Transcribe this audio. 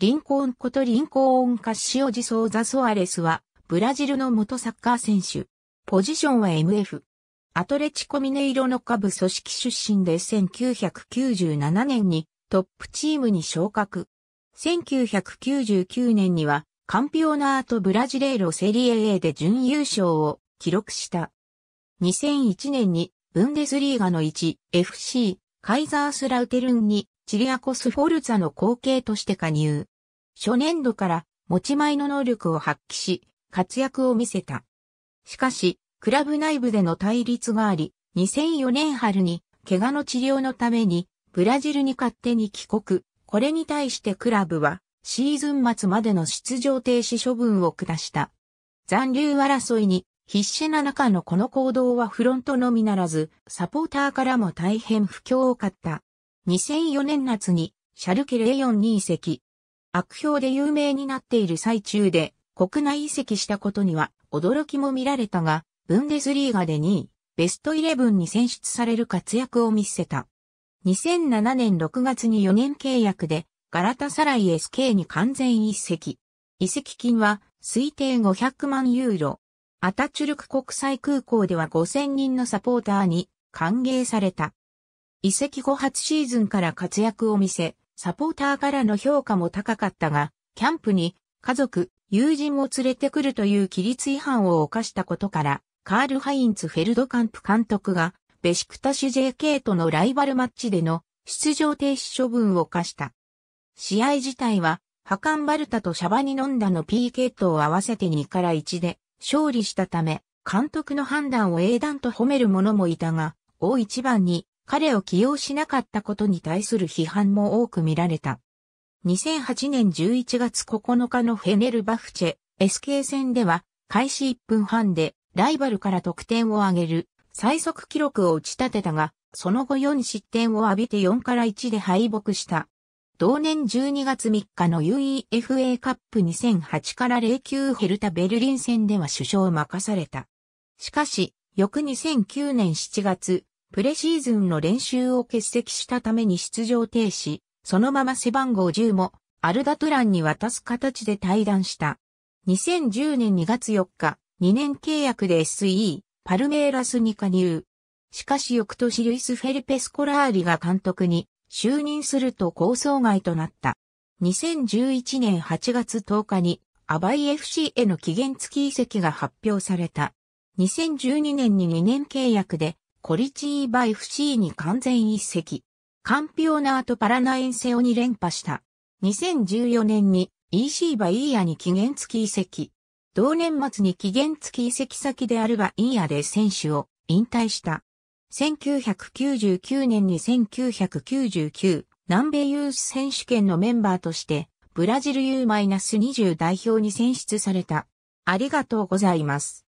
リンコーンことリンコーン・カッシオジ・ソーザ・ソアレスは、ブラジルの元サッカー選手。ポジションは MF。アトレチコミネイロの下部組織出身で1997年にトップチームに昇格。1999年にはカンピオナートブラジレーロセリエ A で準優勝を記録した。2001年にブンデスリーガの1 FC カイザースラウテルンにチリアコス・フォルツァの後継として加入。初年度から持ち前の能力を発揮し、活躍を見せた。しかし、クラブ内部での対立があり、2004年春に怪我の治療のためにブラジルに勝手に帰国。これに対してクラブはシーズン末までの出場停止処分を下した。残留争いに必死な中のこの行動はフロントのみならず、サポーターからも大変不況を買った。2004年夏にシャルケレイヨンに移籍。悪評で有名になっている最中で国内移籍したことには驚きも見られたが、ブンデスリーガで2位、ベスト11に選出される活躍を見せた。2007年6月に4年契約でガラタサライ SK に完全移籍。移籍金は推定500万ユーロ。アタチュルク国際空港では5000人のサポーターに歓迎された。移籍後初シーズンから活躍を見せ、サポーターからの評価も高かったが、キャンプに家族、友人を連れてくるという規律違反を犯したことから、カール・ハインツ・フェルドカンプ監督が、ベシクタシ JK とのライバルマッチでの出場停止処分を課した。試合自体は、ハカンバルタとシャバニノンダの PK とを合わせて2から1で勝利したため、監督の判断を英断と褒める者もいたが、大一番に彼を起用しなかったことに対する批判も多く見られた。2008年11月9日のフェネルバフチェ SK 戦では開始1分半でライバルから得点を上げる最速記録を打ち立てたが、その後4失点を浴びて4から1で敗北した。同年12月3日の UEFA カップ2008から09ヘルタベルリン戦では首相を任された。しかし、翌2009年7月、プレシーズンの練習を欠席したために出場停止、そのまま背番号10もアルダトランに渡す形で退団した。2010年2月4日、2年契約で SE、パルメーラスに加入。しかし翌年ルイス・フェルペスコラーリが監督に就任すると構想外となった。2011年8月10日にアバイ FC への期限付き移籍が発表された。2012年に2年契約でコリチーバ FC に完全一席。カンピオナートパラナエンセオに連覇した。2014年に EC バイーヤに期限付き移籍。同年末に期限付き移籍先であるバイーヤで選手を引退した。1999年に1999南米ユース選手権のメンバーとしてブラジル U-20 代表に選出された。ありがとうございます。